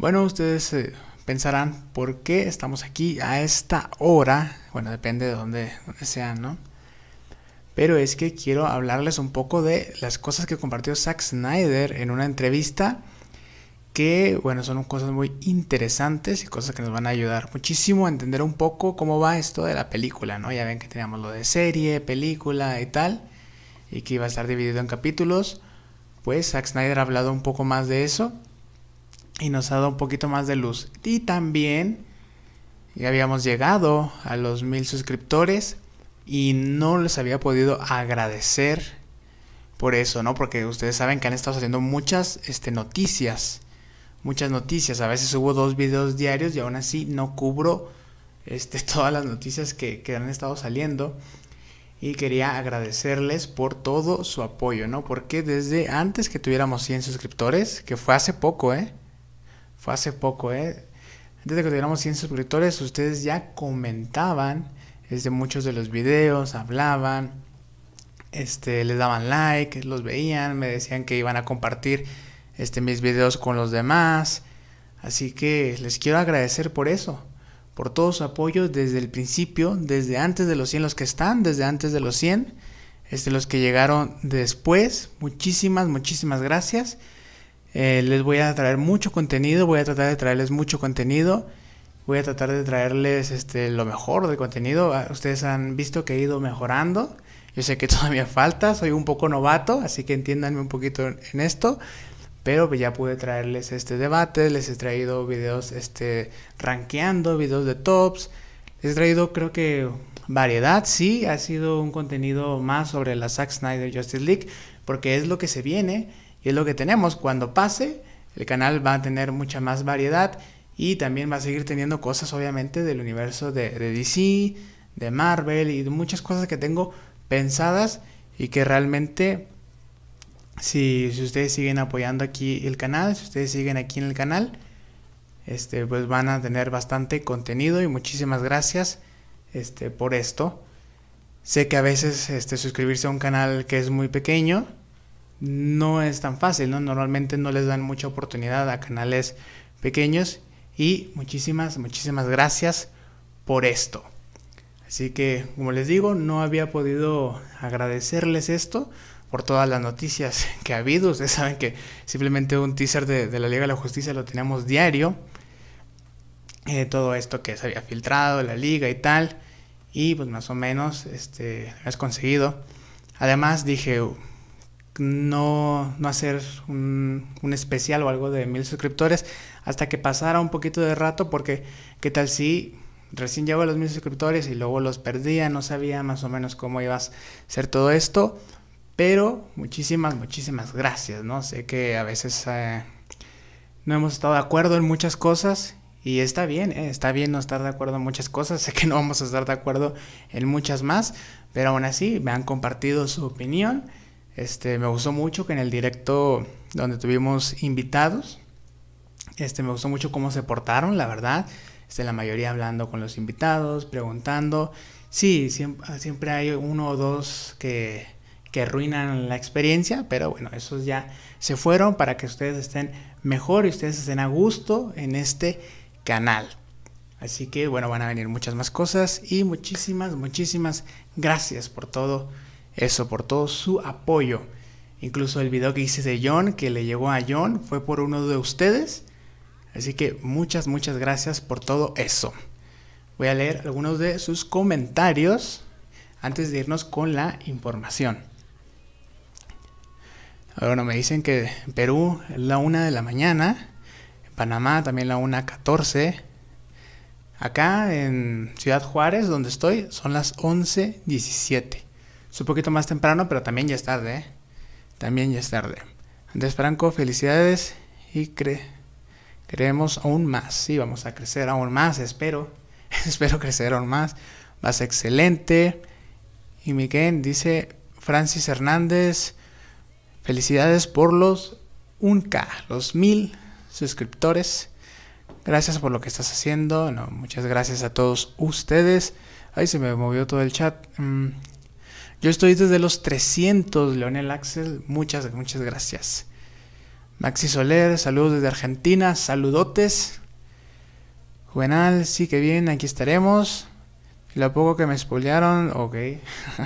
Bueno, ustedes eh, pensarán por qué estamos aquí a esta hora. Bueno, depende de dónde, sean, ¿no? Pero es que quiero hablarles un poco de las cosas que compartió Zack Snyder en una entrevista que, bueno, son cosas muy interesantes y cosas que nos van a ayudar muchísimo a entender un poco cómo va esto de la película, ¿no? Ya ven que teníamos lo de serie, película y tal, y que iba a estar dividido en capítulos. Pues Zack Snyder ha hablado un poco más de eso y nos ha dado un poquito más de luz. Y también ya habíamos llegado a los mil suscriptores y no les había podido agradecer por eso, ¿no? Porque ustedes saben que han estado saliendo muchas este, noticias, muchas noticias. A veces subo dos videos diarios y aún así no cubro este, todas las noticias que, que han estado saliendo. Y quería agradecerles por todo su apoyo, ¿no? Porque desde antes que tuviéramos 100 suscriptores, que fue hace poco, ¿eh? hace poco, ¿eh? Antes de que tuviéramos 100 suscriptores, ustedes ya comentaban desde muchos de los videos, hablaban, este, les daban like, los veían, me decían que iban a compartir este, mis videos con los demás. Así que les quiero agradecer por eso, por todo su apoyo desde el principio, desde antes de los 100 los que están, desde antes de los 100, este, los que llegaron después. Muchísimas, muchísimas gracias. Eh, les voy a traer mucho contenido, voy a tratar de traerles mucho contenido, voy a tratar de traerles este, lo mejor de contenido. Ah, ustedes han visto que he ido mejorando, yo sé que todavía falta, soy un poco novato, así que entiéndanme un poquito en esto, pero pues ya pude traerles este debate, les he traído videos este, rankeando, videos de tops, les he traído creo que variedad, sí, ha sido un contenido más sobre la Zack Snyder Justice League, porque es lo que se viene y es lo que tenemos. Cuando pase, el canal va a tener mucha más variedad y también va a seguir teniendo cosas, obviamente, del universo de, DC, de Marvel y de muchas cosas que tengo pensadas y que realmente, si, ustedes siguen apoyando aquí el canal, si ustedes siguen aquí en el canal, este, pues van a tener bastante contenido y muchísimas gracias este, por esto. Sé que a veces este, suscribirse a un canal que es muy pequeño no es tan fácil, ¿no? Normalmente no les dan mucha oportunidad a canales pequeños y muchísimas, muchísimas gracias por esto. Así que, como les digo, no había podido agradecerles esto por todas las noticias que ha habido. Ustedes saben que simplemente un teaser de, la Liga de la Justicia lo tenemos diario. Eh, todo esto que se había filtrado, la liga y tal. Y pues más o menos, este, has conseguido. Además dije, no, hacer un, especial o algo de mil suscriptores hasta que pasara un poquito de rato porque qué tal si recién llevo a los mil suscriptores y luego los perdía, no sabía más o menos cómo ibas a ser todo esto, pero muchísimas, muchísimas gracias, ¿no? Sé que a veces eh, no hemos estado de acuerdo en muchas cosas y está bien, ¿eh? está bien no estar de acuerdo en muchas cosas, sé que no vamos a estar de acuerdo en muchas más, pero aún así me han compartido su opinión este, me gustó mucho que en el directo donde tuvimos invitados, este, me gustó mucho cómo se portaron, la verdad. Este, la mayoría hablando con los invitados, preguntando. Sí, siempre, hay uno o dos que, que arruinan la experiencia, pero bueno, esos ya se fueron para que ustedes estén mejor y ustedes estén a gusto en este canal. Así que bueno, van a venir muchas más cosas y muchísimas, muchísimas gracias por todo eso, por todo su apoyo. Incluso el video que hice de John, que le llegó a John, fue por uno de ustedes. Así que muchas, muchas gracias por todo eso. Voy a leer algunos de sus comentarios antes de irnos con la información. Bueno, me dicen que en Perú es la 1 de la mañana, en Panamá también la 1.14. Acá en Ciudad Juárez, donde estoy, son las 11.17 un poquito más temprano, pero también ya es tarde, ¿eh? También ya es tarde. Andrés Franco, felicidades y creemos aún más. Sí, vamos a crecer aún más, espero. espero crecer aún más. Vas excelente. Y Miguel dice, Francis Hernández, felicidades por los 1K, los mil suscriptores. Gracias por lo que estás haciendo. muchas gracias a todos ustedes. Ahí se me movió todo el chat. Mm, yo estoy desde los 300, Leonel Axel. Muchas, muchas gracias. Maxi Soler, saludos desde Argentina, saludotes. Juvenal, sí que bien, aquí estaremos. Lo poco que me spoilearon, ok.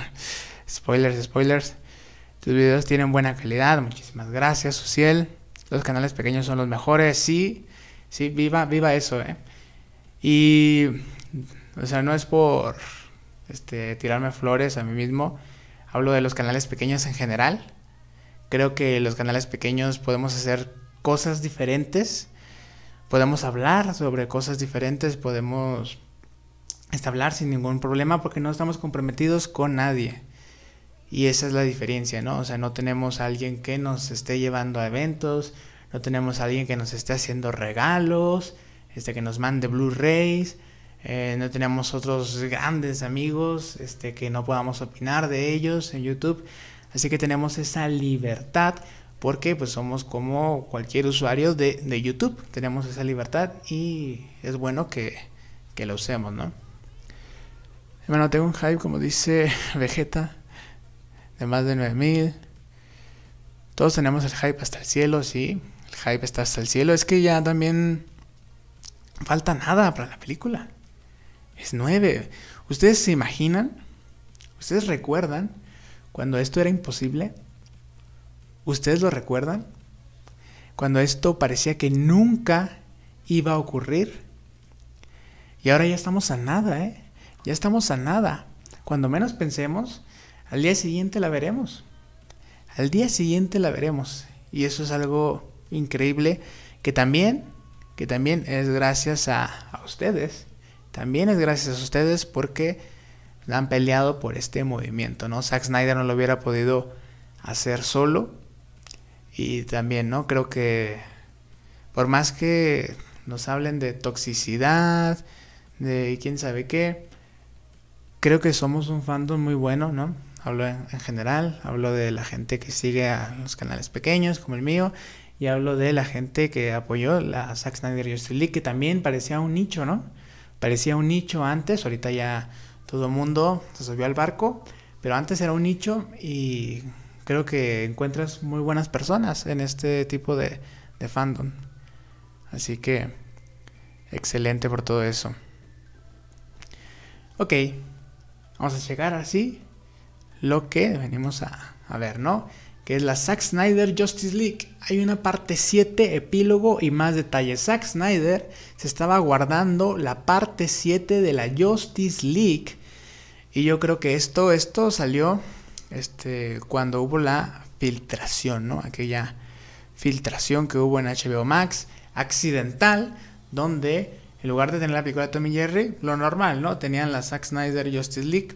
spoilers, spoilers. Tus videos tienen buena calidad, muchísimas gracias, Suciel. Los canales pequeños son los mejores, sí. Sí, viva, viva eso, eh. Y, o sea, no es por este, tirarme flores a mí mismo. Hablo de los canales pequeños en general. Creo que los canales pequeños podemos hacer cosas diferentes, podemos hablar sobre cosas diferentes, podemos hablar sin ningún problema porque no estamos comprometidos con nadie. Y esa es la diferencia, ¿no? O sea, no tenemos alguien que nos esté llevando a eventos, no tenemos alguien que nos esté haciendo regalos, este que nos mande Blu-rays, eh, no tenemos otros grandes amigos este, que no podamos opinar de ellos en YouTube. Así que tenemos esa libertad porque pues somos como cualquier usuario de, YouTube. Tenemos esa libertad y es bueno que, que la usemos, ¿no? Bueno, tengo un hype como dice Vegeta de más de 9000. Todos tenemos el hype hasta el cielo, sí. El hype está hasta el cielo. Es que ya también falta nada para la película. 9. ¿Ustedes se imaginan? ¿Ustedes recuerdan cuando esto era imposible? ¿Ustedes lo recuerdan? Cuando esto parecía que nunca iba a ocurrir. Y ahora ya estamos a nada, ¿eh? Ya estamos a nada. Cuando menos pensemos, al día siguiente la veremos. Al día siguiente la veremos. Y eso es algo increíble que también, que también es gracias a, a ustedes también es gracias a ustedes porque han peleado por este movimiento, ¿no? Zack Snyder no lo hubiera podido hacer solo y también, ¿no? Creo que por más que nos hablen de toxicidad, de quién sabe qué, creo que somos un fandom muy bueno, ¿no? Hablo en, general, hablo de la gente que sigue a los canales pequeños como el mío y hablo de la gente que apoyó a Zack Snyder y League, que también parecía un nicho, ¿no? parecía un nicho antes, ahorita ya todo el mundo se subió al barco, pero antes era un nicho y creo que encuentras muy buenas personas en este tipo de, fandom. Así que, excelente por todo eso. Ok, vamos a llegar así lo que venimos a ver, ¿no? que es la Zack Snyder Justice League. Hay una parte 7, epílogo y más detalles. Zack Snyder se estaba guardando la parte 7 de la Justice League. Y yo creo que esto, esto salió este, cuando hubo la filtración, ¿no? Aquella filtración que hubo en HBO Max, accidental, donde en lugar de tener la película de Tommy Jerry, lo normal, ¿no? Tenían la Zack Snyder Justice League.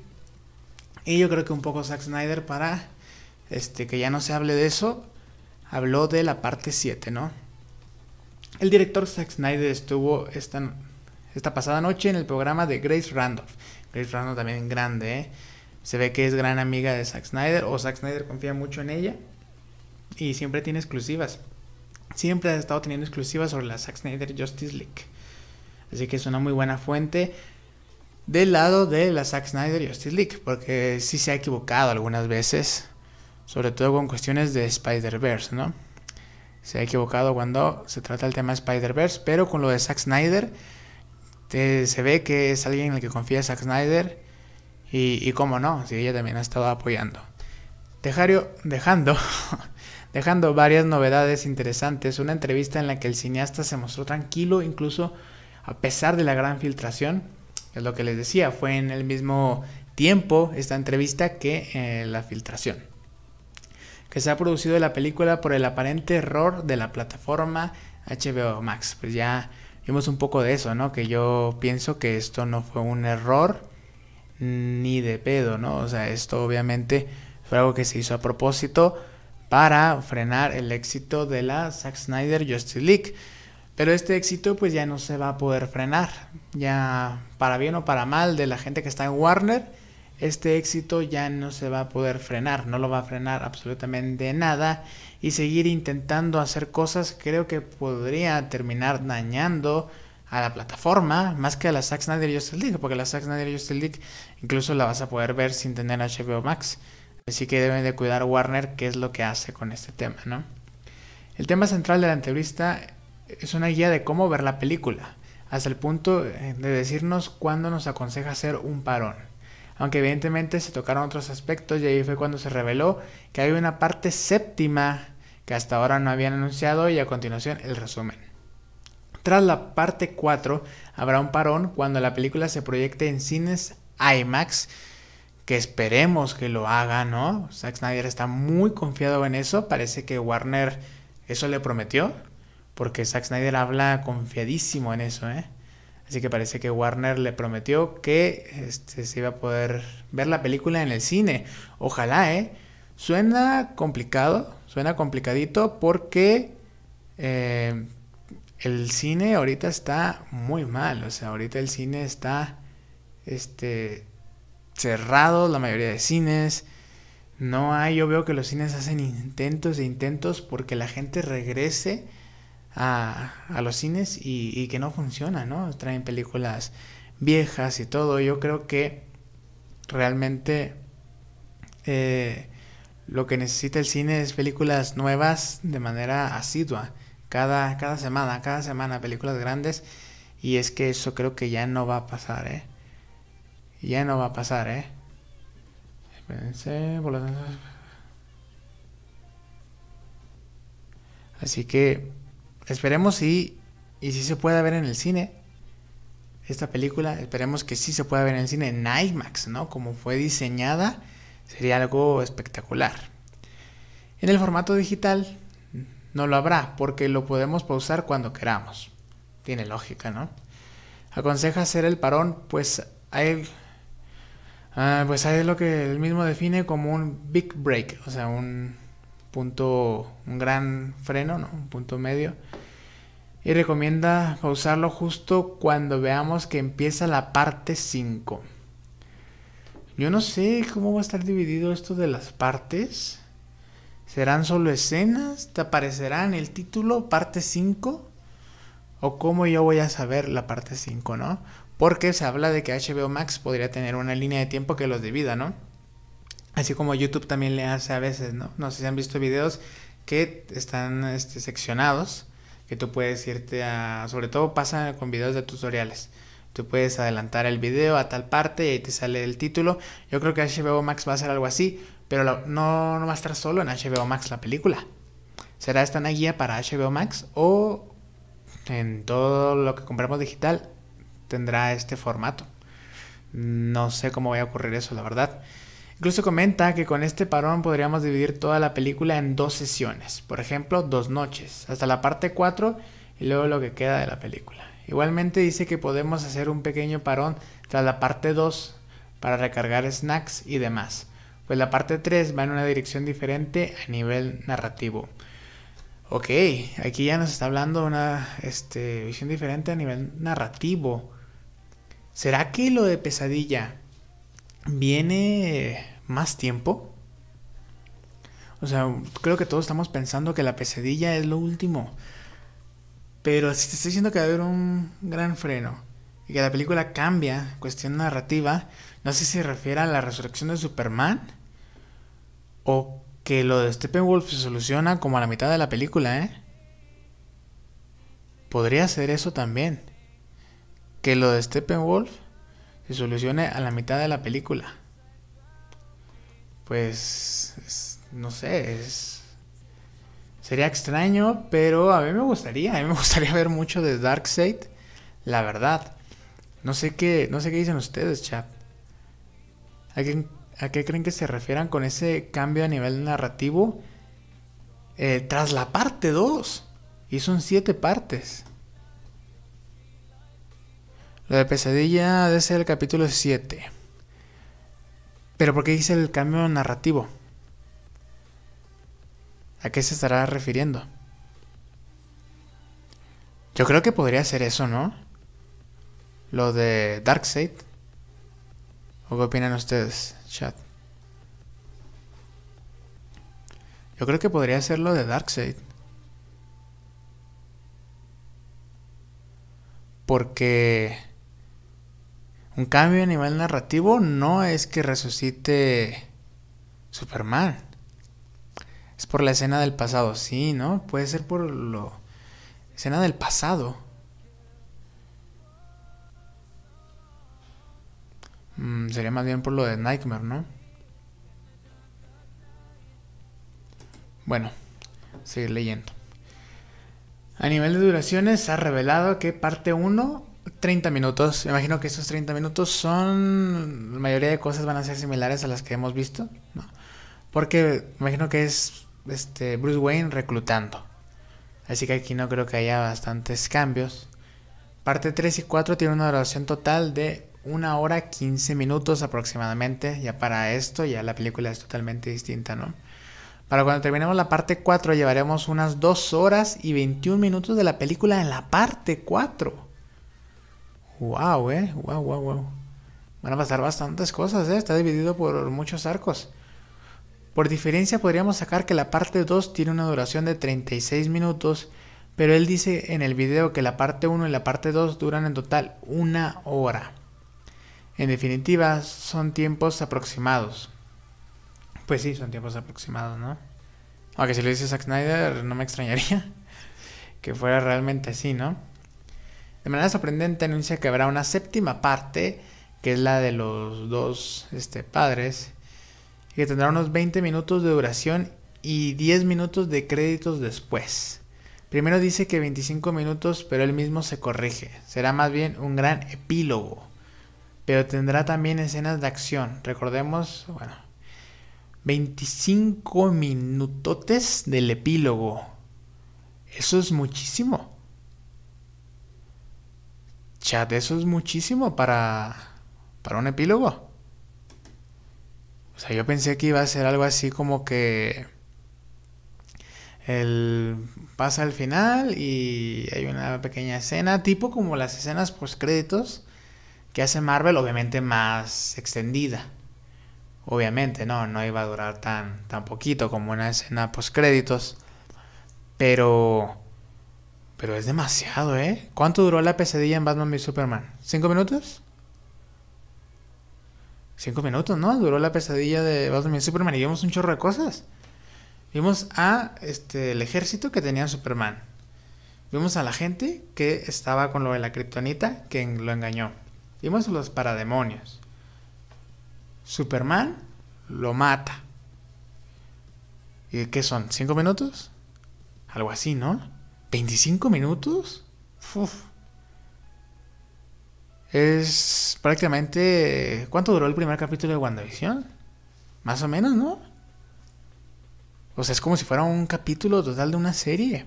Y yo creo que un poco Zack Snyder para este, que ya no se hable de eso, habló de la parte 7, ¿no? El director Zack Snyder estuvo esta, esta pasada noche en el programa de Grace Randolph. Grace Randolph también grande, ¿eh? Se ve que es gran amiga de Zack Snyder o Zack Snyder confía mucho en ella y siempre tiene exclusivas. Siempre ha estado teniendo exclusivas sobre la Zack Snyder Justice League. Así que es una muy buena fuente del lado de la Zack Snyder Justice League, porque sí se ha equivocado algunas veces sobre todo con cuestiones de Spider-Verse, ¿no? Se ha equivocado cuando se trata el tema de Spider-Verse, pero con lo de Zack Snyder se ve que es alguien en el que confía Zack Snyder y, como cómo no, si ella también ha estado apoyando. dejando, dejando varias novedades interesantes, una entrevista en la que el cineasta se mostró tranquilo incluso a pesar de la gran filtración, es lo que les decía, fue en el mismo tiempo esta entrevista que eh, la filtración se ha producido de la película por el aparente error de la plataforma HBO Max. Pues ya vimos un poco de eso, ¿no? Que yo pienso que esto no fue un error ni de pedo, ¿no? O sea, esto obviamente fue algo que se hizo a propósito para frenar el éxito de la Zack Snyder Justice League. Pero este éxito pues ya no se va a poder frenar. Ya para bien o para mal de la gente que está en Warner, este éxito ya no se va a poder frenar, no lo va a frenar absolutamente nada y seguir intentando hacer cosas creo que podría terminar dañando a la plataforma más que a la Zack Snyder Justice League, porque la Zack Snyder Justice League incluso la vas a poder ver sin tener HBO Max. Así que deben de cuidar Warner qué es lo que hace con este tema, ¿no? El tema central de la entrevista es una guía de cómo ver la película, hasta el punto eh, de decirnos cuándo nos aconseja hacer un parón aunque evidentemente se tocaron otros aspectos y ahí fue cuando se reveló que hay una parte séptima que hasta ahora no habían anunciado y a continuación el resumen. Tras la parte 4 habrá un parón cuando la película se proyecte en cines IMAX, que esperemos que lo haga, ¿no? Zack Snyder está muy confiado en eso, parece que Warner eso le prometió, porque Zack Snyder habla confiadísimo en eso, ¿eh? Así que parece que Warner le prometió que este, se iba a poder ver la película en el cine. Ojalá, ¿eh? Suena complicado, suena complicadito porque eh, el cine ahorita está muy mal. O sea, ahorita el cine está este, cerrado, la mayoría de cines. No hay, yo veo que los cines hacen intentos e intentos porque la gente regrese a, los cines y, que no funciona, ¿no? Traen películas viejas y todo. Yo creo que realmente eh, lo que necesita el cine es películas nuevas de manera asidua. Cada, cada semana, cada semana, películas grandes. Y es que eso creo que ya no va a pasar, ¿eh? Ya no va a pasar, ¿eh? Así que Esperemos si, y si se pueda ver en el cine esta película. Esperemos que sí se pueda ver en el cine en IMAX, ¿no? Como fue diseñada, sería algo espectacular. En el formato digital no lo habrá porque lo podemos pausar cuando queramos. Tiene lógica, ¿no? Aconseja hacer el parón, pues hay, ah, pues hay lo que él mismo define como un big break, o sea, un punto, un gran freno, ¿no? un punto medio. Y recomienda pausarlo justo cuando veamos que empieza la parte 5. Yo no sé cómo va a estar dividido esto de las partes. ¿Serán solo escenas? ¿Te aparecerá en el título parte 5? ¿O cómo yo voy a saber la parte 5, no? Porque se habla de que HBO Max podría tener una línea de tiempo que los divida, ¿no? Así como YouTube también le hace a veces, ¿no? No sé si han visto videos que están este, seccionados, que tú puedes irte a... Sobre todo pasa con videos de tutoriales. Tú puedes adelantar el video a tal parte y ahí te sale el título. Yo creo que HBO Max va a hacer algo así, pero no, no va a estar solo en HBO Max la película. Será esta una guía para HBO Max o en todo lo que compramos digital tendrá este formato. No sé cómo va a ocurrir eso, la verdad. Incluso comenta que con este parón podríamos dividir toda la película en dos sesiones, por ejemplo, dos noches, hasta la parte 4 y luego lo que queda de la película. Igualmente dice que podemos hacer un pequeño parón tras la parte 2 para recargar snacks y demás, pues la parte 3 va en una dirección diferente a nivel narrativo. Ok, aquí ya nos está hablando una este, visión diferente a nivel narrativo. ¿Será que lo de pesadilla viene más tiempo. O sea, creo que todos estamos pensando que la pesadilla es lo último. Pero si te estoy diciendo que va a haber un gran freno y que la película cambia cuestión narrativa, no sé si se refiere a la resurrección de Superman o que lo de Steppenwolf se soluciona como a la mitad de la película, ¿eh? Podría ser eso también. Que lo de Steppenwolf se solucione a la mitad de la película. Pues, no sé, es, sería extraño, pero a mí me gustaría, a mí me gustaría ver mucho de Darkseid, la verdad. No sé qué, no sé qué dicen ustedes, chat. ¿A qué, creen que se refieran con ese cambio a nivel narrativo? Eh, tras la parte 2. Y son siete partes. Lo de pesadilla debe ser el capítulo 7. Pero ¿por qué hice el cambio narrativo? ¿A qué se estará refiriendo? Yo creo que podría ser eso, ¿no? Lo de Darkseid. ¿O qué opinan ustedes, chat? Yo creo que podría ser lo de Darkseid. Porque un cambio a nivel narrativo no es que resucite Superman. Es por la escena del pasado, sí, ¿no? Puede ser por lo... Escena del pasado. Mm, sería más bien por lo de Nightmare, ¿no? Bueno, seguir leyendo. A nivel de duraciones, ha revelado que parte 1 30 minutos. imagino que esos 30 minutos son. La mayoría de cosas van a ser similares a las que hemos visto, ¿no? Porque me imagino que es este, Bruce Wayne reclutando. Así que aquí no creo que haya bastantes cambios. Parte 3 y 4 tiene una duración total de una hora 15 minutos aproximadamente. Ya para esto, ya la película es totalmente distinta, ¿no? Para cuando terminemos la parte 4 llevaremos unas 2 horas y 21 minutos de la película en la parte 4. Wow, eh. Wow, wow, wow. Van a pasar bastantes cosas, eh. Está dividido por muchos arcos. Por diferencia podríamos sacar que la parte 2 tiene una duración de 36 minutos, pero él dice en el video que la parte 1 y la parte 2 duran en total una hora. En definitiva, son tiempos aproximados. Pues sí, son tiempos aproximados, ¿no? Aunque si lo dice Zack Snyder, no me extrañaría que fuera realmente así, ¿no? De manera sorprendente anuncia que habrá una séptima parte, que es la de los dos este, padres, y que tendrá unos 20 minutos de duración y 10 minutos de créditos después. Primero dice que 25 minutos, pero él mismo se corrige. Será más bien un gran epílogo. Pero tendrá también escenas de acción. Recordemos, bueno, 25 minutotes del epílogo. Eso es muchísimo. Chat, eso es muchísimo para, para un epílogo. O sea, yo pensé que iba a ser algo así como que el, pasa al final y hay una pequeña escena, tipo como las escenas post créditos que hace Marvel, obviamente más extendida. Obviamente, no, no iba a durar tan, tan poquito como una escena post créditos. Pero pero es demasiado, ¿eh? ¿Cuánto duró la pesadilla en Batman y Superman? ¿Cinco minutos? Cinco minutos, ¿no? Duró la pesadilla de Batman y Superman y vimos un chorro de cosas. Vimos a este, el ejército que tenía Superman. Vimos a la gente que estaba con lo de la kriptonita que lo engañó. Vimos a los parademonios. Superman lo mata. ¿Y qué son? ¿Cinco minutos? Algo así, ¿no? ¿25 minutos? Es prácticamente... ¿Cuánto duró el primer capítulo de WandaVision? Más o menos, ¿no? O sea, es como si fuera un capítulo total de una serie.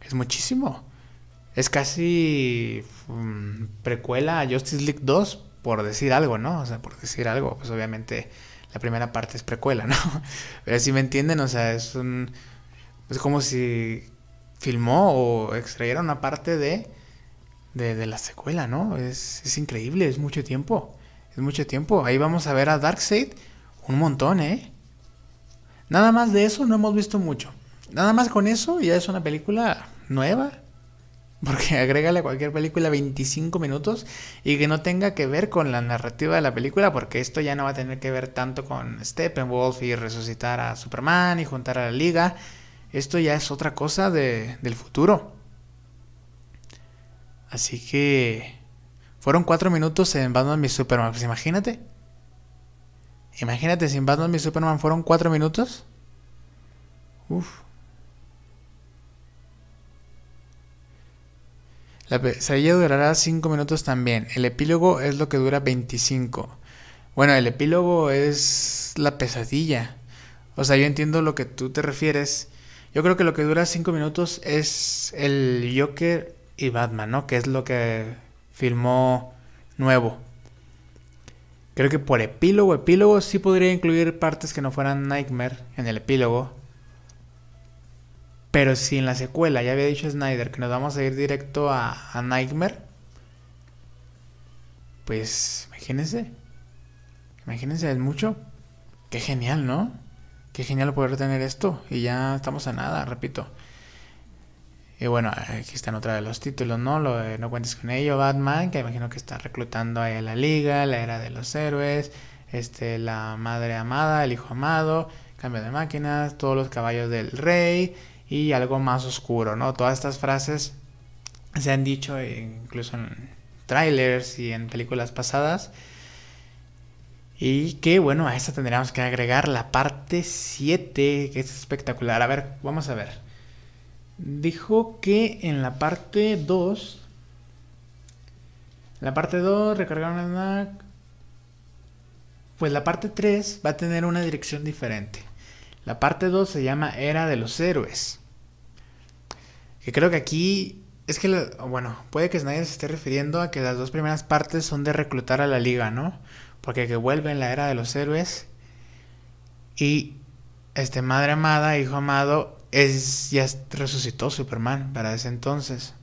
Es muchísimo. Es casi mm, precuela a Justice League 2, por decir algo, ¿no? O sea, por decir algo, pues obviamente la primera parte es precuela, ¿no? Pero si me entienden, o sea, es un... Es como si filmó o extrajeron una parte de, la secuela, ¿no? Es, es, increíble, es mucho tiempo. Es mucho tiempo. Ahí vamos a ver a Darkseid un montón, ¿eh? Nada más de eso no hemos visto mucho. Nada más con eso ya es una película nueva. Porque agrégale a cualquier película 25 minutos y que no tenga que ver con la narrativa de la película, porque esto ya no va a tener que ver tanto con Steppenwolf y resucitar a Superman y juntar a la Liga esto ya es otra cosa de, del futuro. Así que fueron cuatro minutos en Batman mi Superman. Pues imagínate. Imagínate, si en Batman mi Superman fueron cuatro minutos. Uf. La pesadilla durará cinco minutos también. El epílogo es lo que dura 25. Bueno, el epílogo es la pesadilla. O sea, yo entiendo lo que tú te refieres yo creo que lo que dura cinco minutos es el Joker y Batman, ¿no? Que es lo que filmó nuevo. Creo que por epílogo, epílogo sí podría incluir partes que no fueran Nightmare en el epílogo. Pero si en la secuela ya había dicho Snyder que nos vamos a ir directo a, a Nightmare, pues imagínense. Imagínense, es mucho. Qué genial, ¿no? qué genial poder tener esto y ya estamos a nada, repito. Y bueno, aquí están otra de los títulos, ¿no? no cuentes con ello, Batman, que imagino que está reclutando ahí a la liga, la era de los héroes, este, la madre amada, el hijo amado, cambio de máquinas, todos los caballos del rey y algo más oscuro, ¿no? Todas estas frases se han dicho incluso en trailers y en películas pasadas. Y que bueno, a esta tendríamos que agregar la parte 7, que es espectacular. A ver, vamos a ver. Dijo que en la parte 2... La parte 2, recargar una nac Pues la parte 3 va a tener una dirección diferente. La parte 2 se llama Era de los Héroes. Que creo que aquí es que, bueno, puede que Snyder se esté refiriendo a que las dos primeras partes son de reclutar a la liga, ¿no? porque que vuelve en la era de los héroes y este madre amada, hijo amado, es ya resucitó Superman para ese entonces.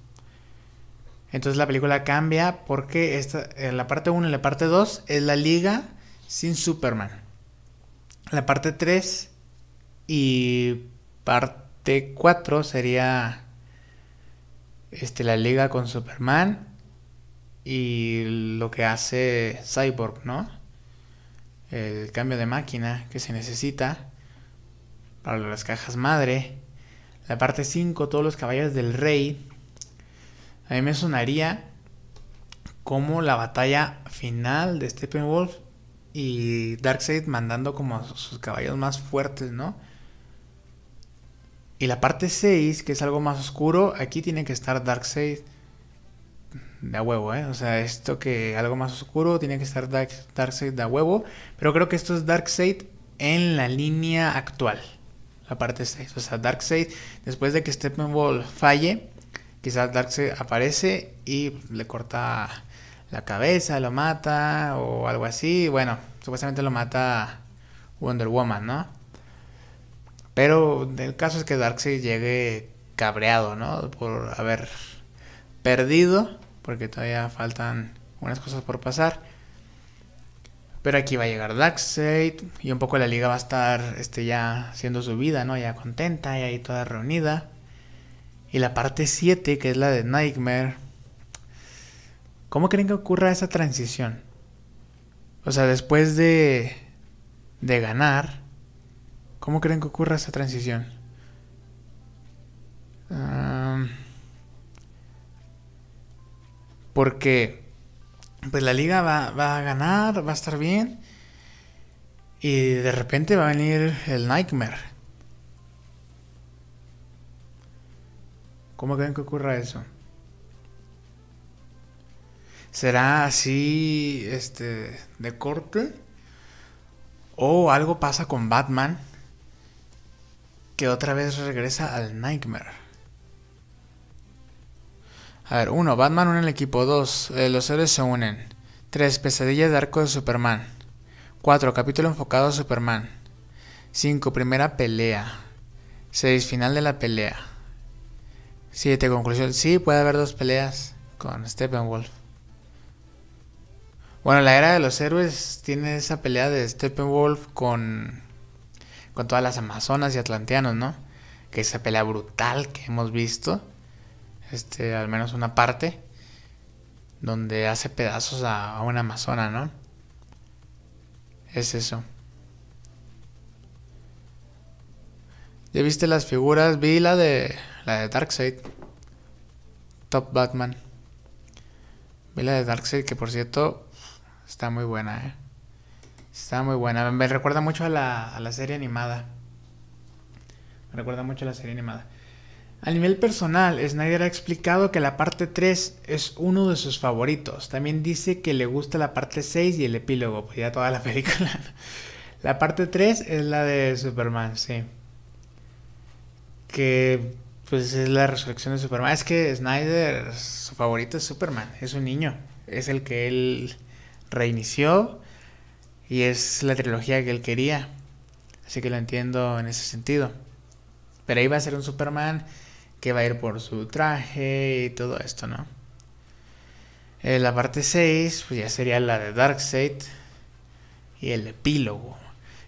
Entonces la película cambia porque esta, en la parte 1 y la parte 2 es la liga sin Superman. La parte 3 y parte 4 sería este, la liga con Superman y lo que hace Cyborg, ¿no? El cambio de máquina que se necesita para las cajas madre. La parte 5, todos los caballos del rey. A mí me sonaría como la batalla final de Steppenwolf y Darkseid mandando como sus caballos más fuertes, ¿no? Y la parte 6, que es algo más oscuro, aquí tiene que estar Darkseid de huevo, ¿eh? O sea, esto que algo más oscuro tiene que estar Darkseid de huevo. Pero creo que esto es Darkseid en la línea actual. La parte 6. O sea, Darkseid, después de que Steppenwolf falle, quizás Darkseid aparece y le corta la cabeza, lo mata o algo así. Bueno, supuestamente lo mata Wonder Woman, ¿no? Pero el caso es que Darkseid llegue cabreado, ¿no? Por haber perdido porque todavía faltan unas cosas por pasar. Pero aquí va a llegar Darkseid y un poco la liga va a estar este, ya haciendo su vida, ¿no? Ya contenta, Y ahí toda reunida. Y la parte 7, que es la de Nightmare. ¿Cómo creen que ocurra esa transición? O sea, después de, de ganar, ¿cómo creen que ocurra esa transición? Ah... Porque pues la liga va, a ganar, va a estar bien. Y de repente va a venir el Nightmare. ¿Cómo creen que ocurra eso? ¿Será así este de corte? ¿O algo pasa con Batman que otra vez regresa al Nightmare? A ver, 1. Batman une el equipo. 2. Eh, los héroes se unen. 3. Pesadilla de arco de Superman. 4. Capítulo enfocado a Superman. 5. Primera pelea. 6. Final de la pelea. 7. Conclusión. Sí, puede haber dos peleas con Steppenwolf. Bueno, la era de los héroes tiene esa pelea de Steppenwolf con, con todas las amazonas y atlanteanos, ¿no? Que esa pelea brutal que hemos visto este, al menos una parte, donde hace pedazos a, una amazona, ¿no? Es eso. ¿Ya viste las figuras? Vi la de la de Darkseid. Top Batman. Vi la de Darkseid que por cierto está muy buena, ¿eh? Está muy buena. Me recuerda mucho a la, a la serie animada. Me recuerda mucho a la serie animada. A nivel personal, Snyder ha explicado que la parte 3 es uno de sus favoritos. También dice que le gusta la parte 6 y el epílogo, pues ya toda la película. La parte 3 es la de Superman, sí. Que pues es la resurrección de Superman. Es que Snyder, su favorito es Superman, es un niño. Es el que él reinició y es la trilogía que él quería. Así que lo entiendo en ese sentido. Pero ahí va a ser un Superman que va a ir por su traje y todo esto, ¿no? Eh, la parte 6 pues ya sería la de Darkseid y el epílogo.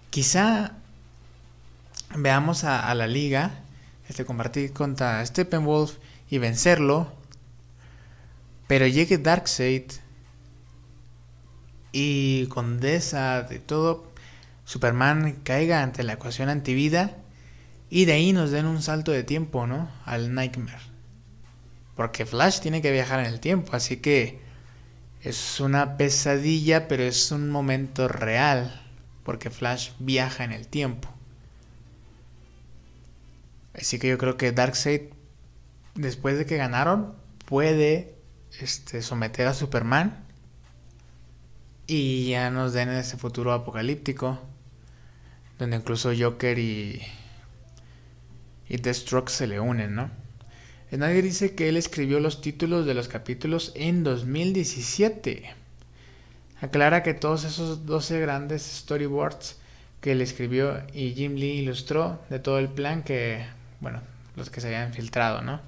Quizá veamos a, la liga este, compartir contra Steppenwolf y vencerlo, pero llegue Darkseid y Condesa de todo, Superman caiga ante la ecuación antivida y de ahí nos den un salto de tiempo, ¿no? Al Nightmare. Porque Flash tiene que viajar en el tiempo, así que es una pesadilla, pero es un momento real, porque Flash viaja en el tiempo. Así que yo creo que Darkseid, después de que ganaron, puede este, someter a Superman y ya nos den ese futuro apocalíptico, donde incluso Joker y y Deathstroke se le unen, ¿no? Snyder dice que él escribió los títulos de los capítulos en 2017. Aclara que todos esos 12 grandes storyboards que él escribió y Jim Lee ilustró de todo el plan que, bueno, los que se habían filtrado, ¿no?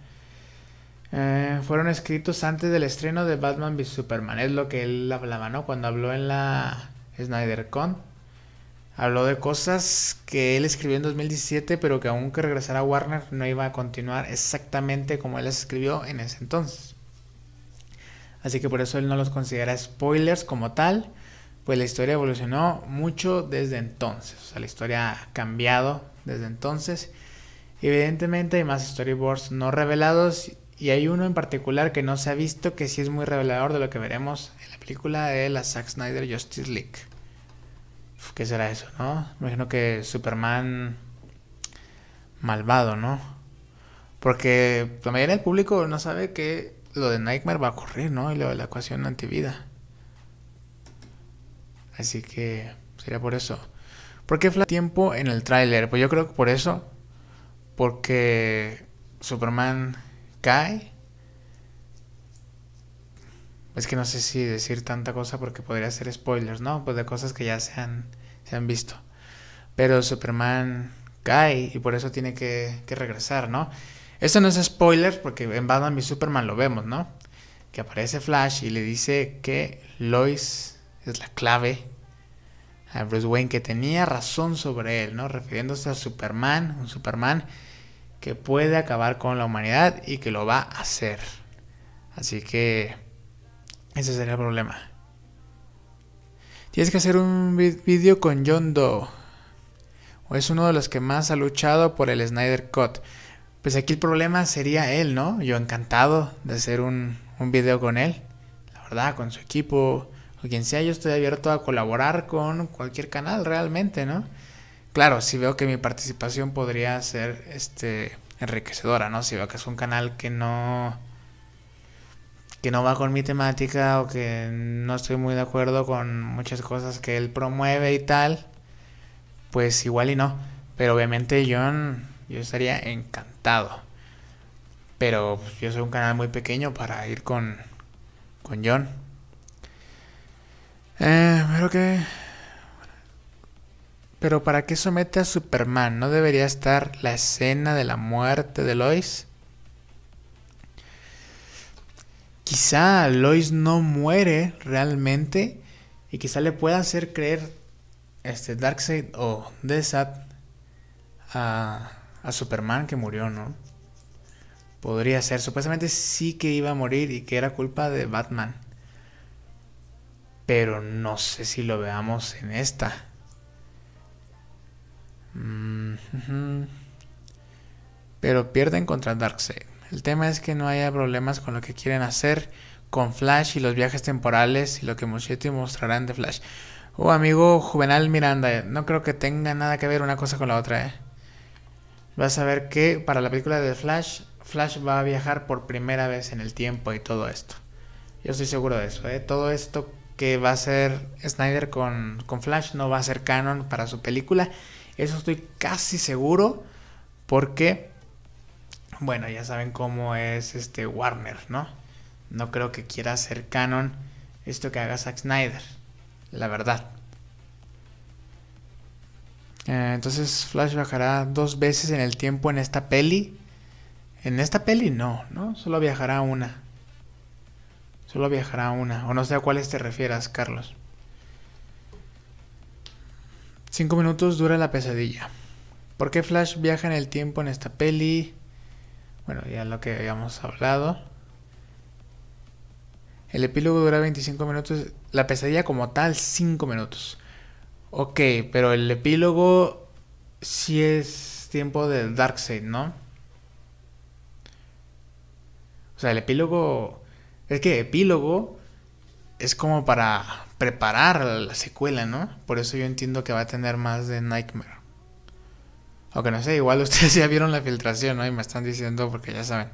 Eh, fueron escritos antes del estreno de Batman v Superman. Es lo que él hablaba, ¿no? Cuando habló en la SnyderCon Habló de cosas que él escribió en 2017, pero que aunque regresara a Warner no iba a continuar exactamente como él las escribió en ese entonces. Así que por eso él no los considera spoilers como tal, pues la historia evolucionó mucho desde entonces. O sea, la historia ha cambiado desde entonces. Evidentemente hay más storyboards no revelados y hay uno en particular que no se ha visto que sí es muy revelador de lo que veremos en la película de la Zack Snyder Justice League. ¿Qué será eso, no? Me imagino que Superman malvado, ¿no? Porque la mayoría del público no sabe que lo de Nightmare va a ocurrir, ¿no? Y lo de la ecuación antivida. Así que sería por eso. ¿Por qué flash tiempo en el tráiler? Pues yo creo que por eso. Porque Superman cae es que no sé si decir tanta cosa porque podría ser spoilers, ¿no? Pues de cosas que ya se han, se han visto. Pero Superman cae y por eso tiene que, regresar, ¿no? Esto no es spoiler porque en Batman y Superman lo vemos, ¿no? Que aparece Flash y le dice que Lois es la clave a Bruce Wayne, que tenía razón sobre él, ¿no? Refiriéndose a Superman, un Superman que puede acabar con la humanidad y que lo va a hacer. Así que ese sería el problema. Tienes que hacer un vídeo con John Doe. O es uno de los que más ha luchado por el Snyder Cut. Pues aquí el problema sería él, ¿no? Yo encantado de hacer un, video con él. La verdad, con su equipo o quien sea, yo estoy abierto a colaborar con cualquier canal realmente, ¿no? Claro, si veo que mi participación podría ser este enriquecedora, ¿no? Si veo que es un canal que no no va con mi temática o que no estoy muy de acuerdo con muchas cosas que él promueve y tal, pues igual y no. Pero obviamente yo, yo estaría encantado. Pero pues, yo soy un canal muy pequeño para ir con, con John. Eh, pero que... Pero ¿para qué somete a Superman? ¿No debería estar la escena de la muerte de Lois? quizá Lois no muere realmente y quizá le pueda hacer creer este Darkseid o Desat a, a Superman que murió, ¿no? Podría ser, supuestamente sí que iba a morir y que era culpa de Batman. Pero no sé si lo veamos en esta. Mm, Pero pierden contra Darkseid. El tema es que no haya problemas con lo que quieren hacer con Flash y los viajes temporales y lo que Muschietti mostrarán de Flash. Oh, amigo Juvenal Miranda, no creo que tenga nada que ver una cosa con la otra, ¿eh? Vas a ver que para la película de Flash, Flash va a viajar por primera vez en el tiempo y todo esto. Yo estoy seguro de eso, ¿eh? Todo esto que va a hacer Snyder con, con Flash no va a ser canon para su película. Eso estoy casi seguro porque bueno, ya saben cómo es este Warner, ¿no? No creo que quiera hacer canon esto que haga Zack Snyder, la verdad. Eh, entonces Flash viajará dos veces en el tiempo en esta peli. En esta peli no, ¿no? Solo viajará una. Solo viajará una. O no sé a cuáles te refieras, Carlos. Cinco minutos dura la pesadilla. ¿Por qué Flash viaja en el tiempo en esta peli? Bueno, ya lo que habíamos hablado. El epílogo dura 25 minutos, la pesadilla como tal 5 minutos. Ok, pero el epílogo sí es tiempo de Darkseid, ¿no? O sea, el epílogo... Es que epílogo es como para preparar la secuela, ¿no? Por eso yo entiendo que va a tener más de Nightmare. Aunque no sé, igual ustedes ya vieron la filtración, ¿no? Y me están diciendo porque ya saben.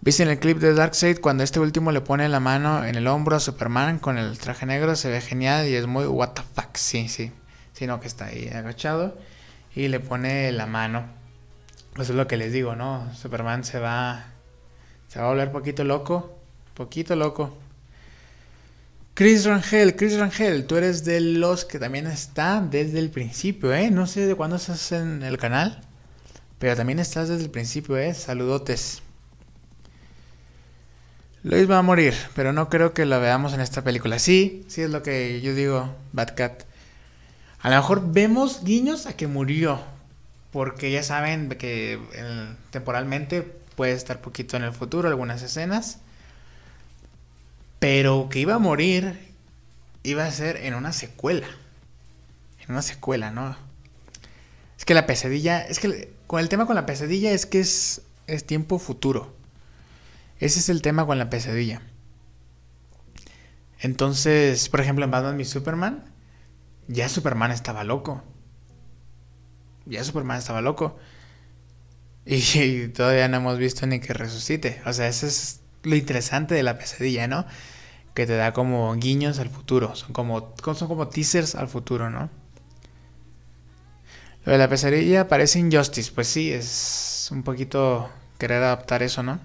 ¿Viste en el clip de Darkseid cuando este último le pone la mano en el hombro a Superman con el traje negro? Se ve genial y es muy what the fuck, sí, sí. Sino que está ahí agachado y le pone la mano. Pues es lo que les digo, ¿no? Superman se va. Se va a volver poquito loco. Poquito loco. Chris Rangel, Chris Rangel, tú eres de los que también está desde el principio, ¿eh? No sé de cuándo estás en el canal, pero también estás desde el principio, ¿eh? Saludotes. Luis va a morir, pero no creo que lo veamos en esta película. Sí, sí es lo que yo digo, Batcat. A lo mejor vemos guiños a que murió, porque ya saben que temporalmente puede estar poquito en el futuro algunas escenas. Pero que iba a morir iba a ser en una secuela. En una secuela, ¿no? Es que la pesadilla, es que con el tema con la pesadilla es que es, es tiempo futuro. Ese es el tema con la pesadilla. Entonces, por ejemplo, en Batman y Superman, ya Superman estaba loco. Ya Superman estaba loco. Y, y, todavía no hemos visto ni que resucite. O sea, eso es lo interesante de la pesadilla, ¿no? que te da como guiños al futuro, son como, son como teasers al futuro, ¿no? Lo de la pesadilla parece Injustice, pues sí, es un poquito querer adaptar eso, ¿no?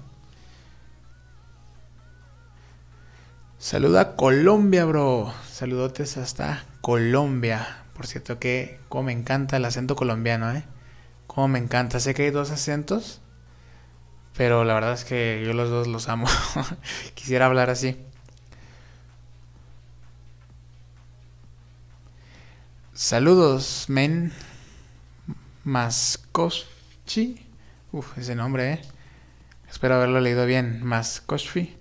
Saluda Colombia, bro. Saludotes hasta Colombia. Por cierto que como me encanta el acento colombiano, ¿eh? Como me encanta. Sé que hay dos acentos, pero la verdad es que yo los dos los amo. Quisiera hablar así. Saludos, men. Maskoschi. Uf, ese nombre, ¿eh? Espero haberlo leído bien. Maskoschi.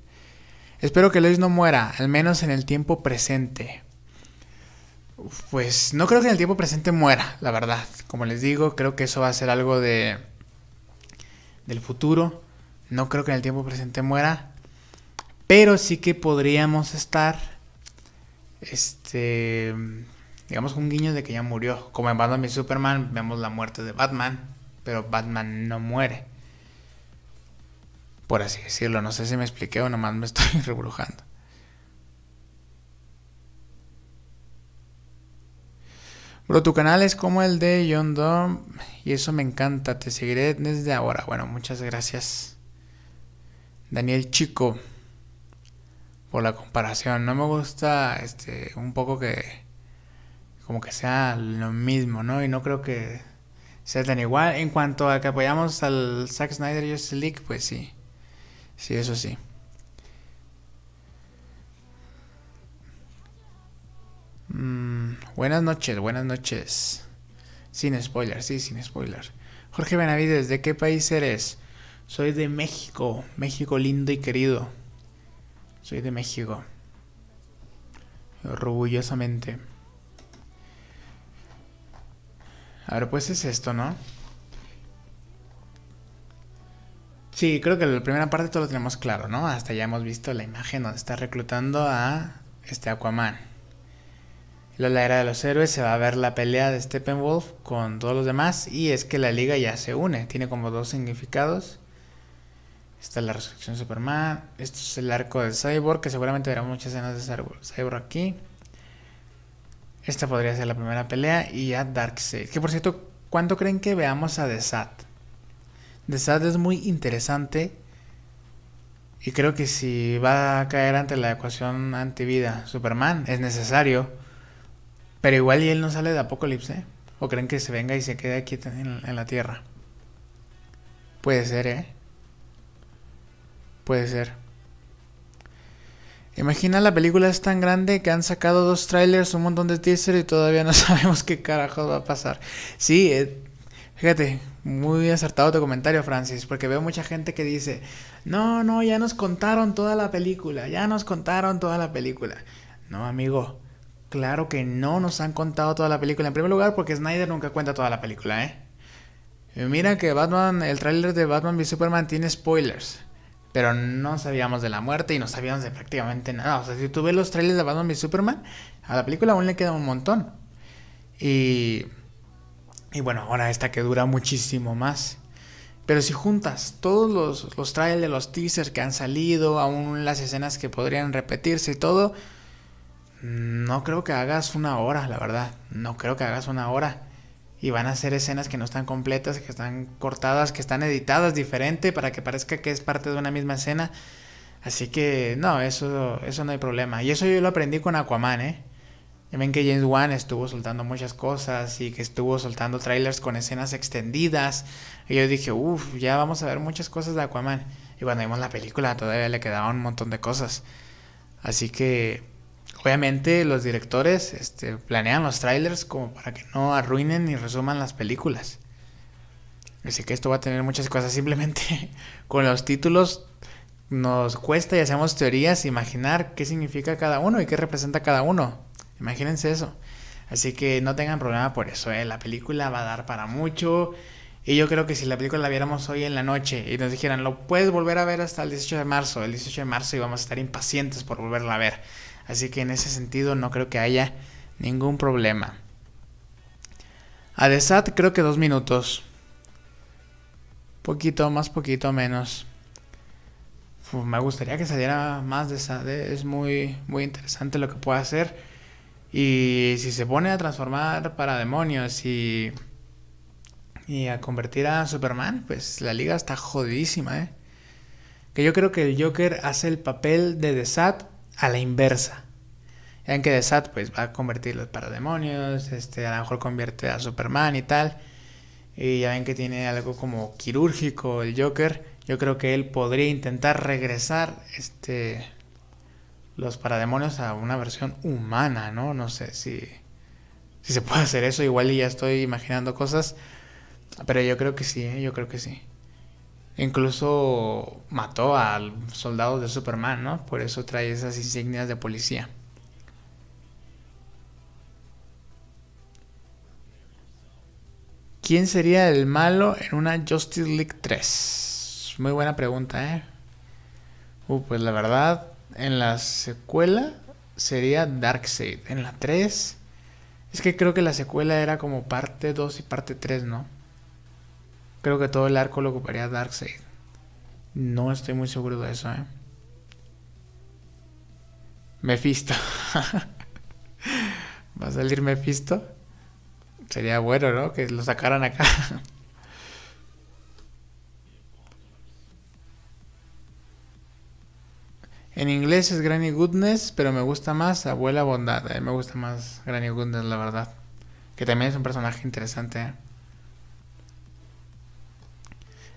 Espero que Luis no muera, al menos en el tiempo presente. pues no creo que en el tiempo presente muera, la verdad. Como les digo, creo que eso va a ser algo de del futuro. No creo que en el tiempo presente muera, pero sí que podríamos estar este digamos un guiño de que ya murió. Como en Batman y Superman vemos la muerte de Batman, pero Batman no muere. Por así decirlo, no sé si me expliqué o nomás me estoy rebrujando. Bro, tu canal es como el de John Dom y eso me encanta. Te seguiré desde ahora. Bueno, muchas gracias. Daniel Chico por la comparación. No me gusta este un poco que como que sea lo mismo, ¿no? Y no creo que sea tan igual. En cuanto a que apoyamos al Zack Snyder y Justice League, pues sí. Sí, eso sí. Mm, buenas noches, buenas noches. Sin spoiler, sí, sin spoiler. Jorge Benavides, ¿de qué país eres? Soy de México, México lindo y querido. Soy de México. Orgullosamente. A ver, pues es esto, ¿no? Sí, creo que la primera parte todo lo tenemos claro, ¿no? Hasta ya hemos visto la imagen donde está reclutando a este Aquaman. La, la era de los héroes se va a ver la pelea de Steppenwolf con todos los demás y es que la liga ya se une, tiene como dos significados. Esta es la resurrección de Superman, esto es el arco de Cyborg, que seguramente veremos muchas escenas de Cyborg aquí. Esta podría ser la primera pelea y a Darkseid. Que por cierto, ¿cuánto creen que veamos a Desat? Desat es muy interesante. Y creo que si va a caer ante la ecuación antivida Superman, es necesario. Pero igual y él no sale de Apocalipsis, ¿eh? ¿O creen que se venga y se quede aquí en la Tierra? Puede ser, ¿eh? Puede ser. Imagina la película es tan grande que han sacado dos trailers, un montón de teaser y todavía no sabemos qué carajos va a pasar. Sí, eh, fíjate, muy acertado tu comentario, Francis, porque veo mucha gente que dice, no, no, ya nos contaron toda la película, ya nos contaron toda la película. No, amigo, claro que no nos han contado toda la película. En primer lugar, porque Snyder nunca cuenta toda la película, ¿eh? mira que Batman, el tráiler de Batman v Superman tiene spoilers pero no sabíamos de la muerte y no sabíamos de prácticamente nada. O sea, si tú ves los trailers de Batman y Superman, a la película aún le queda un montón. Y, y bueno, ahora esta que dura muchísimo más. Pero si juntas todos los, los trailers, los teasers que han salido, aún las escenas que podrían repetirse y todo, no creo que hagas una hora, la verdad. No creo que hagas una hora y van a ser escenas que no están completas, que están cortadas, que están editadas diferente para que parezca que es parte de una misma escena. Así que no, eso, eso no hay problema. Y eso yo lo aprendí con Aquaman, ¿eh? Ya ven que James Wan estuvo soltando muchas cosas y que estuvo soltando trailers con escenas extendidas. Y yo dije, uff, ya vamos a ver muchas cosas de Aquaman. Y cuando vimos la película todavía le quedaban un montón de cosas. Así que obviamente los directores este, planean los trailers como para que no arruinen ni resuman las películas. Así que esto va a tener muchas cosas. Simplemente con los títulos nos cuesta y hacemos teorías, imaginar qué significa cada uno y qué representa cada uno. Imagínense eso. Así que no tengan problema por eso. ¿eh? La película va a dar para mucho. Y yo creo que si la película la viéramos hoy en la noche y nos dijeran, lo puedes volver a ver hasta el 18 de marzo, el 18 de marzo íbamos a estar impacientes por volverla a ver. Así que en ese sentido no creo que haya ningún problema. A Desat creo que dos minutos. Poquito más, poquito menos. me gustaría que saliera más de Es muy, muy interesante lo que puede hacer. Y si se pone a transformar para demonios y, y a convertir a Superman, pues la liga está jodidísima, ¿eh? Que yo creo que el Joker hace el papel de Desat a la inversa. Ya que de Sat pues va a convertir los parademonios, este, a lo mejor convierte a Superman y tal. Y ya ven que tiene algo como quirúrgico el Joker. Yo creo que él podría intentar regresar este, los parademonios a una versión humana, ¿no? No sé si, si se puede hacer eso. Igual ya estoy imaginando cosas. Pero yo creo que sí, ¿eh? yo creo que sí. Incluso mató al soldado de Superman, ¿no? Por eso trae esas insignias de policía. ¿Quién sería el malo en una Justice League 3? Muy buena pregunta, ¿eh? Uh, pues la verdad, en la secuela sería Darkseid. En la 3, es que creo que la secuela era como parte 2 y parte 3, ¿no? Creo que todo el arco lo ocuparía Darkseid. No estoy muy seguro de eso, ¿eh? Mephisto. ¿Va a salir Mephisto? Sería bueno, ¿no? Que lo sacaran acá. En inglés es Granny Goodness, pero me gusta más Abuela Bondad. A ¿eh? mí me gusta más Granny Goodness, la verdad. Que también es un personaje interesante. ¿eh?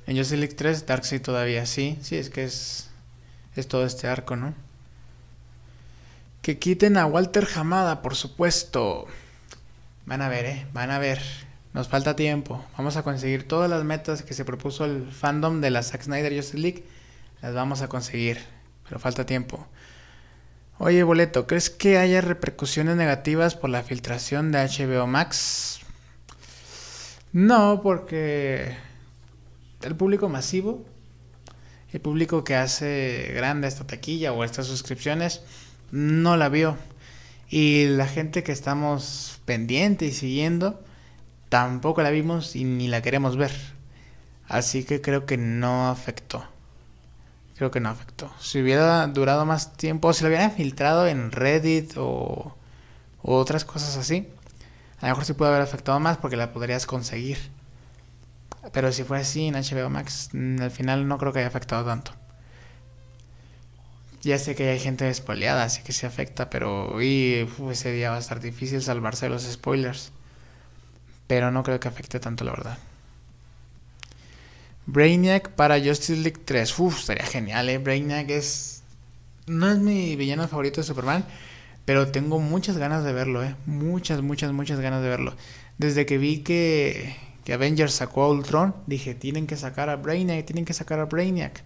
En Justice League 3, Darkseid todavía sí. Sí, es que es, es todo este arco, ¿no? Que quiten a Walter Hamada, por supuesto. Van a ver, ¿eh? Van a ver. Nos falta tiempo. Vamos a conseguir todas las metas que se propuso el fandom de la Zack Snyder Justice League. Las vamos a conseguir. Pero falta tiempo. Oye, Boleto, ¿crees que haya repercusiones negativas por la filtración de HBO Max? No, porque el público masivo, el público que hace grande esta taquilla o estas suscripciones, no la vio. Y la gente que estamos pendiente y siguiendo, tampoco la vimos y ni la queremos ver. Así que creo que no afectó. Creo que no afectó. Si hubiera durado más tiempo, si lo hubiera filtrado en Reddit o, otras cosas así, a lo mejor sí pudo haber afectado más porque la podrías conseguir pero si fue así en HBO Max, mm, al final no creo que haya afectado tanto. Ya sé que hay gente despoleada así que se afecta, pero y, ese día va a estar difícil salvarse de los spoilers. Pero no creo que afecte tanto, la verdad. Brainiac para Justice League 3. Uf, estaría genial, ¿eh? Brainiac es. No es mi villano favorito de Superman, pero tengo muchas ganas de verlo, ¿eh? Muchas, muchas, muchas ganas de verlo. Desde que vi que Avengers sacó a Ultron, dije, tienen que sacar a Brainiac, tienen que sacar a Brainiac.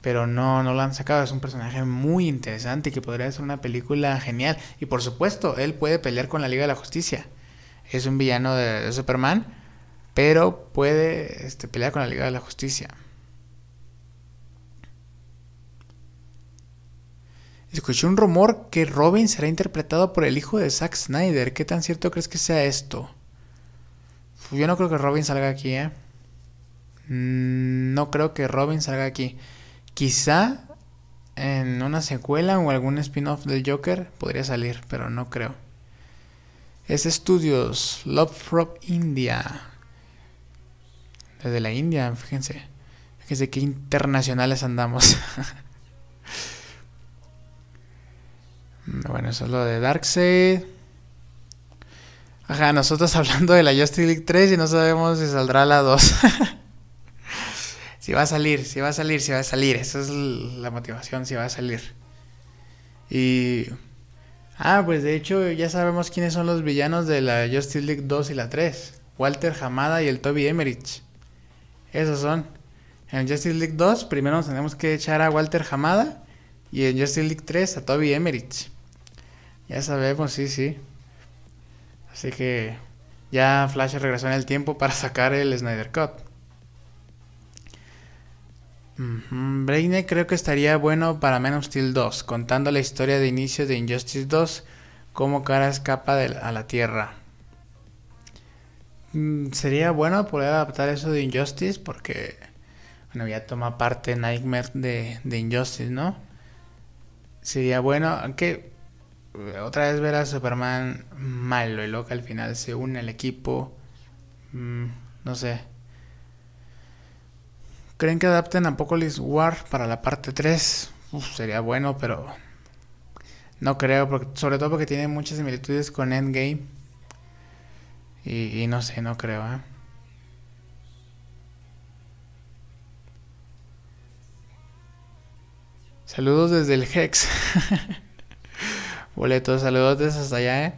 Pero no, no lo han sacado. Es un personaje muy interesante que podría ser una película genial. Y por supuesto, él puede pelear con la Liga de la Justicia. Es un villano de, Superman, pero puede este, pelear con la Liga de la Justicia. Escuché un rumor que Robin será interpretado por el hijo de Zack Snyder. ¿Qué tan cierto crees que sea esto? Pues yo no creo que Robin salga aquí, ¿eh? Mm, no creo que Robin salga aquí. Quizá en una secuela o algún spin-off del Joker podría salir, pero no creo. Es Studios, Love Frog India. Desde la India, fíjense. Fíjense qué internacionales andamos. bueno, eso es lo de Darkseid. Ajá, nosotros hablando de la Justice League 3 y no sabemos si saldrá la 2. si va a salir, si va a salir, si va a salir. Esa es la motivación, si va a salir. Y... Ah, pues de hecho ya sabemos quiénes son los villanos de la Justice League 2 y la 3. Walter Hamada y el Toby Emerich Esos son. En Justice League 2 primero nos tenemos que echar a Walter Hamada y en Justice League 3 a Toby Emerich Ya sabemos, sí, sí. Así que ya Flash regresó en el tiempo para sacar el Snyder Cut. brain creo que estaría bueno para Man of Steel 2, contando la historia de inicio de Injustice 2, cómo Cara escapa a la Tierra. Mm, sería bueno poder adaptar eso de Injustice porque, bueno, ya toma parte Nightmare de, de Injustice, ¿no? Sería bueno, aunque otra vez ver a Superman malo y loca al final se une al equipo. Mm, no sé. ¿Creen que adapten a Apocalypse War para la parte 3? Uf, sería bueno, pero no creo, sobre todo porque tiene muchas similitudes con Endgame. Y, no sé, no creo. ¿eh? Saludos desde el Hex. Boletos, saludotes hasta allá, ¿eh?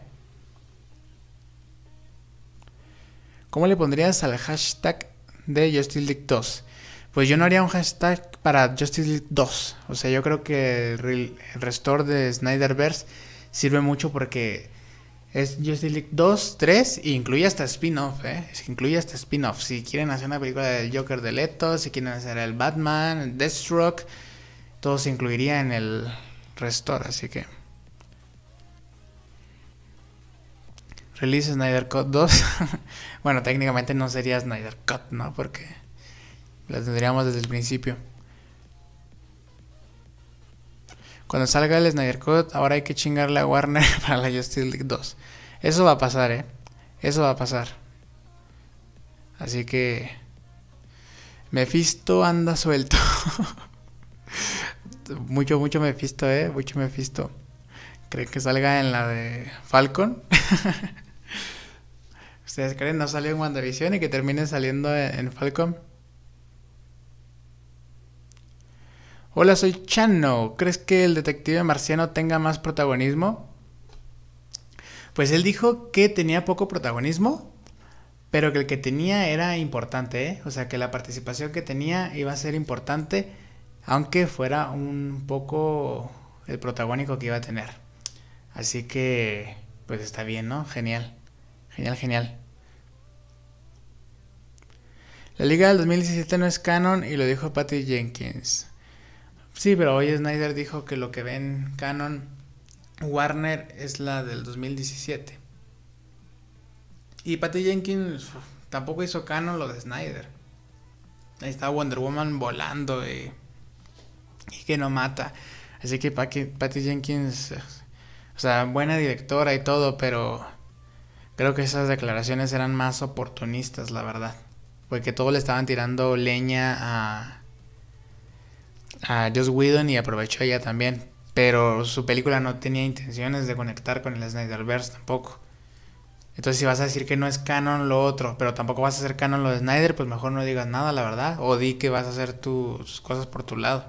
¿Cómo le pondrías al hashtag de Justice League 2? Pues yo no haría un hashtag para Justice League 2. O sea, yo creo que el, restore de Snyderverse sirve mucho porque es Justice League 2, 3 y incluye hasta spin-off, ¿eh? Incluye hasta spin-off. Si quieren hacer una película del Joker de Leto, si quieren hacer el Batman, el Deathstroke, todo se incluiría en el restore, así que... Release Snyder Cut 2. bueno, técnicamente no sería Snyder Cut, ¿no? Porque la tendríamos desde el principio. Cuando salga el Snyder Cut, ahora hay que chingarle a Warner para la Justice League 2. Eso va a pasar, ¿eh? Eso va a pasar. Así que... Mephisto anda suelto. mucho, mucho Mephisto, ¿eh? Mucho Mephisto. ¿Cree que salga en la de Falcon? ¿Ustedes creen no salió en WandaVision y que termine saliendo en Falcon? Hola, soy Chano. ¿Crees que el detective marciano tenga más protagonismo? Pues él dijo que tenía poco protagonismo, pero que el que tenía era importante, ¿eh? O sea, que la participación que tenía iba a ser importante, aunque fuera un poco el protagónico que iba a tener. Así que, pues está bien, ¿no? Genial. Genial, genial. La liga del 2017 no es canon y lo dijo Patty Jenkins. Sí, pero hoy Snyder dijo que lo que ven canon Warner es la del 2017. Y Patty Jenkins tampoco hizo canon lo de Snyder. Ahí está Wonder Woman volando y, y que no mata. Así que Patty Jenkins, o sea, buena directora y todo, pero creo que esas declaraciones eran más oportunistas, la verdad. Porque todos le estaban tirando leña a. a Joss Whedon y aprovechó ella también. Pero su película no tenía intenciones de conectar con el Snyderverse tampoco. Entonces, si vas a decir que no es canon lo otro, pero tampoco vas a hacer canon lo de Snyder, pues mejor no digas nada, la verdad. O di que vas a hacer tus cosas por tu lado.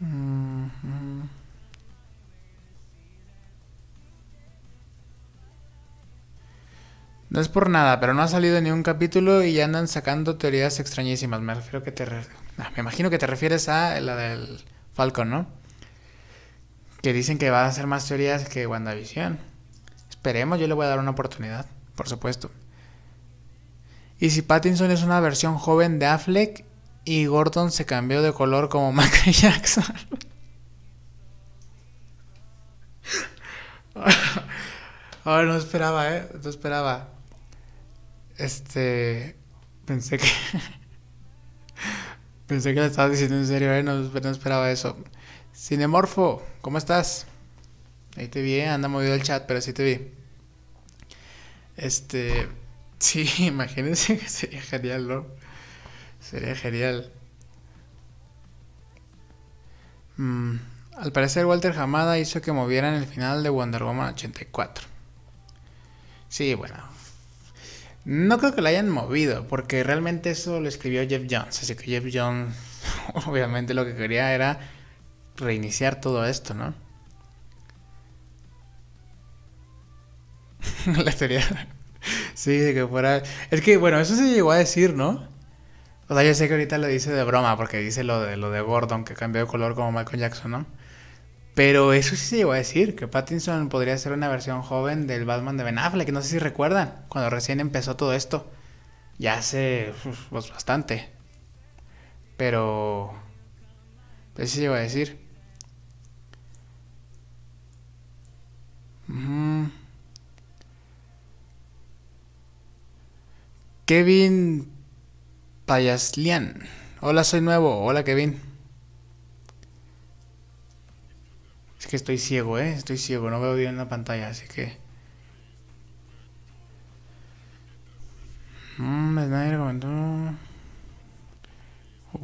Mm. No es por nada, pero no ha salido ni un capítulo y ya andan sacando teorías extrañísimas. Me refiero que te... Ah, me imagino que te refieres a la del Falcon, ¿no? Que dicen que va a hacer más teorías que WandaVision. Esperemos, yo le voy a dar una oportunidad, por supuesto. Y si Pattinson es una versión joven de Affleck y Gordon se cambió de color como Michael Jackson. Ahora no esperaba, ¿eh? No esperaba. Este, pensé que... pensé que lo estabas diciendo en serio, ¿eh? no, esperaba eso. Cinemorfo, ¿cómo estás? Ahí te vi, anda movido el chat, pero sí te vi. Este, sí, imagínense que sería genial, ¿no? Sería genial. Mm, al parecer Walter Hamada hizo que movieran el final de Wonder Woman 84. Sí, bueno, no creo que lo hayan movido, porque realmente eso lo escribió Jeff Jones. Así que Jeff Jones, obviamente, lo que quería era reiniciar todo esto, ¿no? La teoría. sí, de que fuera. Es que, bueno, eso se llegó a decir, ¿no? O sea, yo sé que ahorita lo dice de broma, porque dice lo de, lo de Gordon, que cambió de color como Michael Jackson, ¿no? Pero eso sí se llegó a decir, que Pattinson podría ser una versión joven del Batman de Ben Affleck, no sé si recuerdan, cuando recién empezó todo esto. Ya hace pues, bastante. Pero... Eso sí se llegó a decir. Kevin Payaslian. Hola, soy nuevo. Hola, Kevin. Es que estoy ciego, ¿eh? Estoy ciego, no veo bien la pantalla, así que... Mmm, Snyder comentó...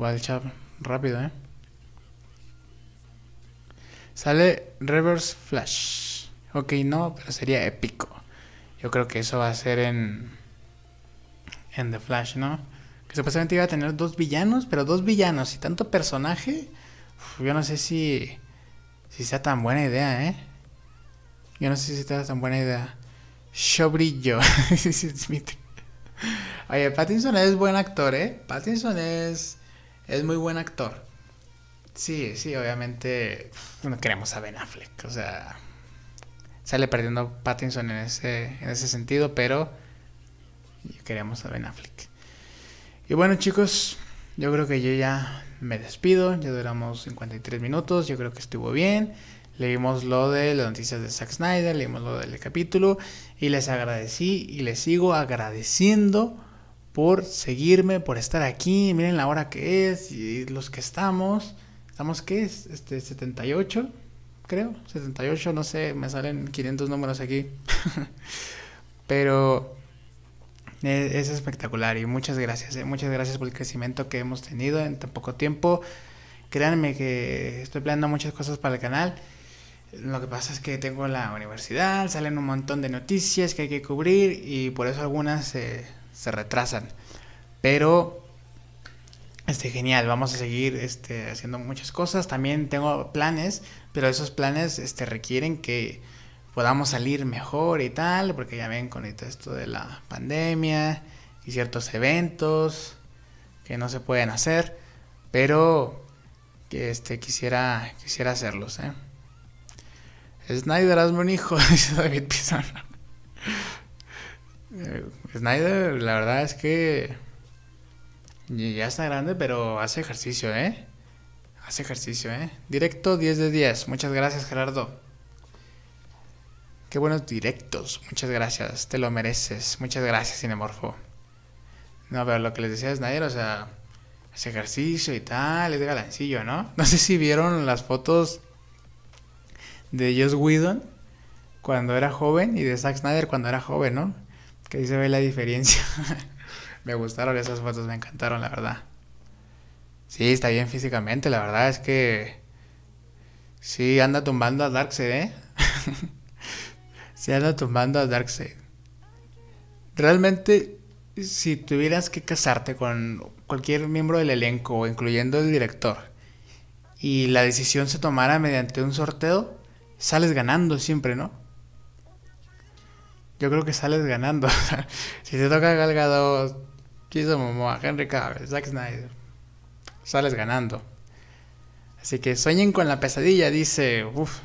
Va el chat rápido, ¿eh? Sale Reverse Flash. Ok, no, pero sería épico. Yo creo que eso va a ser en... En The Flash, ¿no? Que supuestamente iba a tener dos villanos, pero dos villanos y tanto personaje... yo no sé si si sea tan buena idea, ¿eh? Yo no sé si sea tan buena idea. Yo Oye, Pattinson es buen actor, ¿eh? Pattinson es, es muy buen actor. Sí, sí, obviamente no queremos a Ben Affleck. O sea, sale perdiendo Pattinson en ese, en ese sentido, pero queremos a Ben Affleck. Y bueno, chicos, yo creo que yo ya me despido. Ya duramos 53 minutos. Yo creo que estuvo bien. Leímos lo de las noticias de Zack Snyder, leímos lo del capítulo y les agradecí y les sigo agradeciendo por seguirme, por estar aquí. Miren la hora que es y los que estamos. ¿Estamos qué es? Este 78, creo. 78, no sé, me salen 500 números aquí. Pero eh, es, espectacular y muchas gracias, eh, muchas gracias por el crecimiento que hemos tenido en tan poco tiempo. Créanme que estoy planeando muchas cosas para el canal. Lo que pasa es que tengo la universidad, salen un montón de noticias que hay que cubrir y por eso algunas se retrasan. Pero este, genial, vamos a seguir este, haciendo muchas cosas. También tengo planes, pero esos planes este, requieren que podamos salir mejor y tal, porque ya ven con esto de la pandemia y ciertos eventos que no se pueden hacer, pero que este quisiera quisiera hacerlos, ¿eh? Snyder, hazme un hijo, dice David Pizarro. Eh, Snyder, la verdad es que ya está grande, pero hace ejercicio, ¿eh? Hace ejercicio, ¿eh? Directo 10 de 10. Muchas gracias, Gerardo. Qué buenos directos. Muchas gracias. Te lo mereces. Muchas gracias, Cinemorfo. No, pero lo que les decía Snyder, o sea, Ese ejercicio y tal, es de galancillo, ¿no? No sé si vieron las fotos de Joss Whedon cuando era joven y de Zack Snyder cuando era joven, ¿no? Que ahí se ve la diferencia. me gustaron esas fotos, me encantaron, la verdad. Sí, está bien físicamente, la verdad es que sí anda tumbando a Dark ¿eh? se anda tomando a Darkseid. Realmente, si tuvieras que casarte con cualquier miembro del elenco, incluyendo el director, y la decisión se tomara mediante un sorteo, sales ganando siempre, ¿no? Yo creo que sales ganando. si te toca Galgado, Gadot, Henry Cavill, Zack Snyder, sales ganando. Así que sueñen con la pesadilla, dice. Uff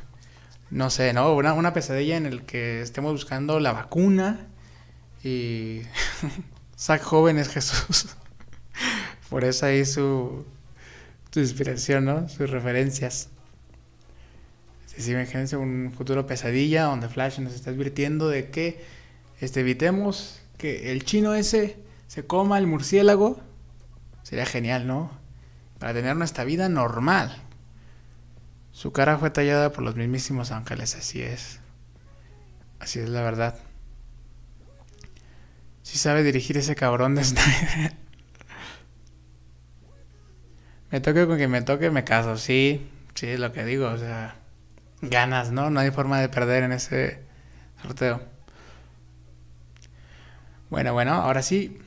no sé, ¿no? Una, una pesadilla en el que estemos buscando la vacuna y Sac jóvenes Jesús. Por eso ahí su, inspiración, ¿no? Sus referencias. Si sí, imagínense un futuro pesadilla donde Flash nos está advirtiendo de que este, evitemos que el chino ese se coma el murciélago. Sería genial, ¿no? Para tener nuestra vida normal. Su cara fue tallada por los mismísimos ángeles, así es. Así es la verdad. Si sí sabe dirigir ese cabrón de Snyder. me toque con quien me toque, me caso, sí. Sí, es lo que digo, o sea, ganas, ¿no? No hay forma de perder en ese sorteo. Bueno, bueno, ahora sí.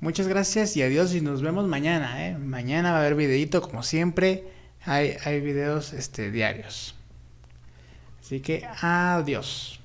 Muchas gracias y adiós y nos vemos mañana, ¿eh? Mañana va a haber videito como siempre hay, videos este, diarios. Así que adiós.